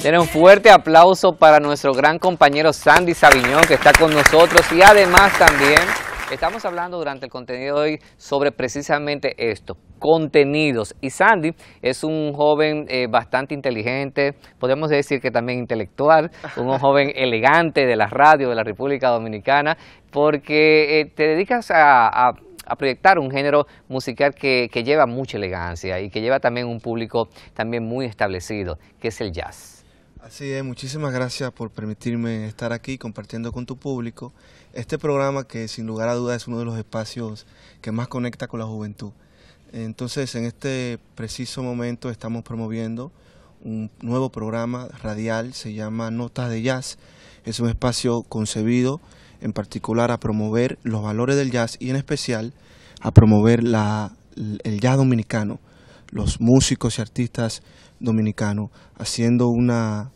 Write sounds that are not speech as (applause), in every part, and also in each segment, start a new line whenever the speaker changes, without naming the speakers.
Tiene un fuerte aplauso para nuestro gran compañero Sandy Sabiñón que está con nosotros y además también estamos hablando durante el contenido de hoy sobre precisamente esto, contenidos. Y Sandy es un joven eh, bastante inteligente, podemos decir que también intelectual, un (laughs) joven elegante de la radio de la República Dominicana, porque eh, te dedicas a, proyectar un género musical que, que, lleva mucha elegancia y que lleva también un público también muy establecido, que es el jazz.
Así es, muchísimas gracias por permitirme estar aquí compartiendo con tu público este programa que sin lugar a dudas es uno de los espacios que más conecta con la juventud. Entonces, en este preciso momento estamos promoviendo un nuevo programa radial, se llama Notas de Jazz. Es un espacio concebido en particular a promover los valores del jazz y en especial a promover el jazz dominicano los músicos y artistas dominicanos, haciendo una,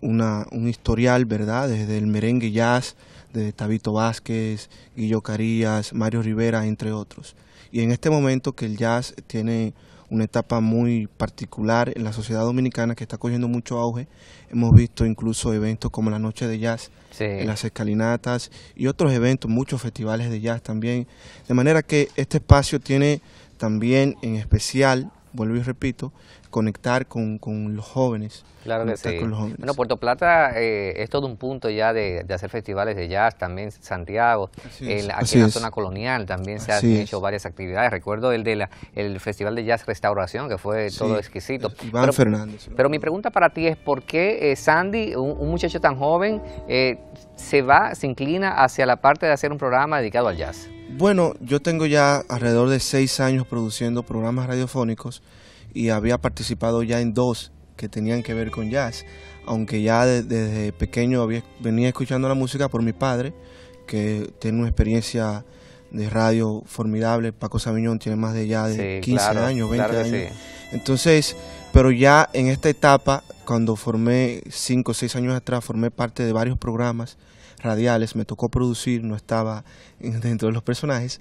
una, un historial, ¿verdad? Desde el merengue jazz, de Tabito Vázquez, Guillo Carías, Mario Rivera, entre otros. Y en este momento que el jazz tiene una etapa muy particular en la sociedad dominicana que está cogiendo mucho auge. Hemos visto incluso eventos como la Noche de Jazz en las escalinatas y otros eventos, muchos festivales de jazz también. De manera que este espacio tiene también en especial, vuelvo y repito, conectar con, con los jóvenes. Claro que sí. Bueno,
Puerto Plata eh, es todo un punto ya de, hacer festivales de jazz, también Santiago, aquí en la zona colonial también se han hecho varias actividades. Recuerdo el de la, el Festival de Jazz Restauración, que fue todo exquisito. Iván Fernández. Pero mi pregunta para ti es, ¿por qué eh, Sandy, un, muchacho tan joven, eh, se va, se inclina hacia la parte de hacer un programa dedicado al jazz?
Bueno, yo tengo ya alrededor de seis años produciendo programas radiofónicos y había participado ya en dos que tenían que ver con jazz, aunque ya desde pequeño había, venía escuchando la música por mi padre, que tiene una experiencia de radio formidable, Paco Sabiñón tiene más de ya de 15 años, 20 años. Entonces, pero ya en esta etapa, cuando formé cinco o seis años atrás, formé parte de varios programas radiales, me tocó producir, no estaba (laughs) dentro de los personajes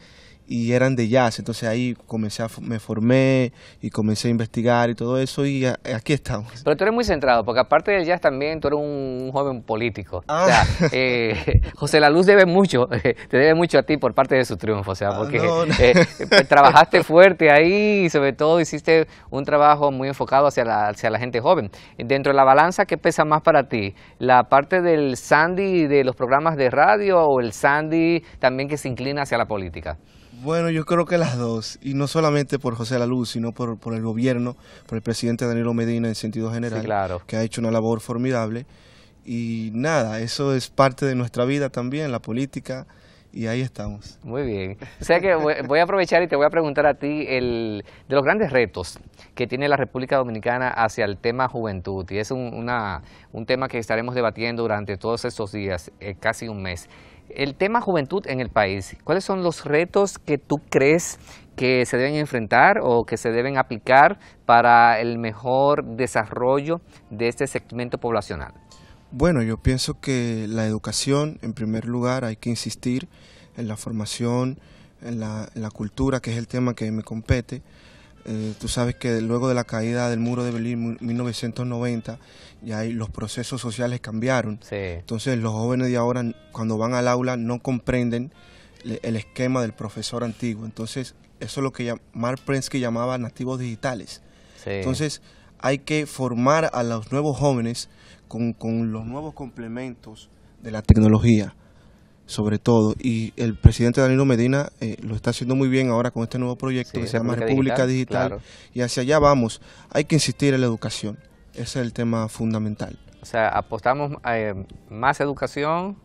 y eran de jazz. Entonces ahí comencé me formé y comencé a investigar y todo eso y aquí estamos.
Pero tú eres muy centrado, porque aparte del jazz también tú eres un, joven político. Ah. Eh, (laughs) José La Luz debe mucho, (laughs) te debe mucho a ti por parte de su triunfo, o sea, ah, porque eh, eh, trabajaste fuerte ahí y sobre todo hiciste un trabajo muy enfocado hacia la, hacia la gente joven. Dentro de la balanza, ¿qué pesa más para ti? ¿La parte del Sandy de los programas de radio o el Sandy también que se inclina hacia la política?
Bueno, yo creo que las dos, y no solamente por José La Luz, sino por, por el gobierno, por el presidente Danilo Medina en sentido general, que ha hecho una labor formidable. Y nada, eso es parte de nuestra vida también, la política, y ahí
estamos. Muy bien. O sea que voy a aprovechar y te voy a preguntar a ti el, de los grandes retos que tiene la República Dominicana hacia el tema juventud. Y es un, un tema que estaremos debatiendo durante todos estos días, eh, casi un mes el tema juventud en el país, ¿cuáles son los retos que tú crees que se deben enfrentar o que se deben aplicar para el mejor desarrollo de este segmento poblacional?
Bueno, yo pienso que la educación, en primer lugar, hay que insistir en la formación, en la, la cultura, que es el tema que me compete eh, tú sabes que luego de la caída del muro de Berlín en 1990, ya los procesos sociales cambiaron. Entonces los jóvenes de ahora, cuando van al aula, no comprenden el esquema del profesor antiguo. Entonces eso es lo que Mark Prensky llamaba nativos digitales. Entonces hay que formar a los nuevos jóvenes con los nuevos complementos de la tecnología sobre todo. Y el presidente Danilo Medina eh, lo está haciendo muy bien ahora con este nuevo proyecto que se llama República Digital. Y hacia allá vamos. Hay que insistir en la educación. Ese es el tema fundamental.
O sea, apostamos a eh, más educación,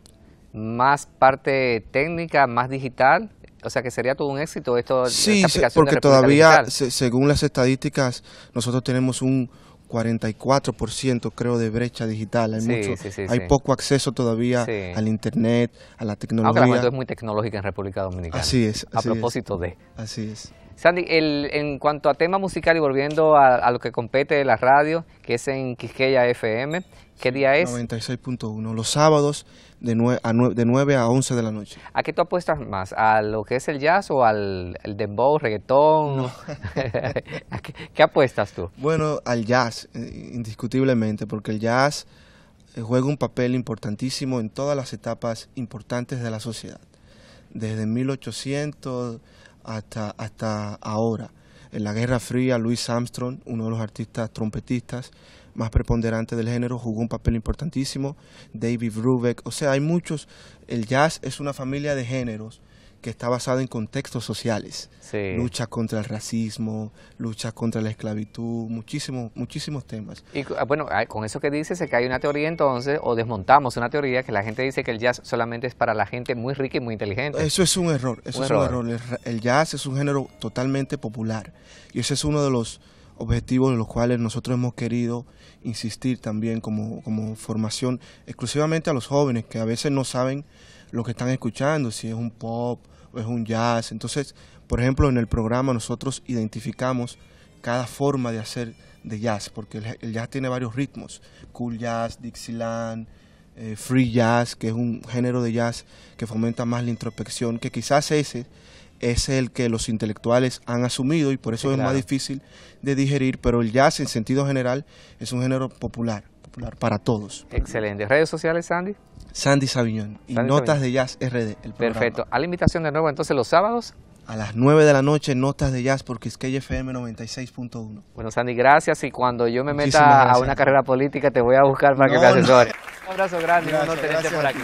más parte técnica, más digital. O sea que sería todo un éxito esto. Sí, aplicación porque todavía,
según las estadísticas, nosotros tenemos un, 44% creo de brecha digital. Hay, hay poco acceso todavía al Internet, a la tecnología. Aunque la es muy
tecnológica en República Dominicana. Así es. a propósito de. Así es. Sandy, el, en cuanto a tema musical y volviendo a, lo que compete la radio, que es en Quisqueya FM, ¿qué día es?
96.1, los sábados de 9, a de a 11 de la noche.
¿A qué tú apuestas más? ¿A lo que es el jazz o al el dembow, reggaetón? (laughs) qué, apuestas tú? Bueno,
al jazz, eh, indiscutiblemente, porque el jazz eh, juega un papel importantísimo en todas las etapas importantes de la sociedad. Desde 1800 hasta, hasta ahora. En la Guerra Fría, Louis Armstrong, uno de los artistas trompetistas más preponderantes del género, jugó un papel importantísimo. David Rubek, o sea, hay muchos. El jazz es una familia de géneros que está basado en contextos sociales. Lucha contra el racismo, lucha contra la esclavitud, muchísimos, muchísimos temas.
Y ah, bueno, ah, con eso que dices se cae una teoría entonces, o desmontamos una teoría que la gente dice que el jazz solamente es para la gente muy rica y muy inteligente. Eso es un error, eso es un error.
El, el jazz es un género totalmente popular y ese es uno de los objetivos en los cuales nosotros hemos querido insistir también como, como formación exclusivamente a los jóvenes que a veces no saben lo que están escuchando, si es un pop o es un jazz. Entonces, por ejemplo, en el programa nosotros identificamos cada forma de hacer de jazz, porque el, jazz tiene varios ritmos, cool jazz, Dixieland, eh, free jazz, que es un género de jazz que fomenta más la introspección, que quizás ese es el que los intelectuales han asumido y por eso es más difícil de digerir, pero el jazz en sentido general es un género popular para todos.
Excelente. ¿Redes sociales, Sandy?
Sandy Sabiñón y Notas de Jazz
RD. El Perfecto. A la invitación de nuevo, entonces, los sábados.
A las 9 de la noche, Notas de Jazz por Quisqueya FM 96.1.
Bueno, Sandy, gracias. Y cuando yo me meta a una carrera política, te voy a buscar para que me asesore. Un abrazo grande, un honor tenerte por aquí.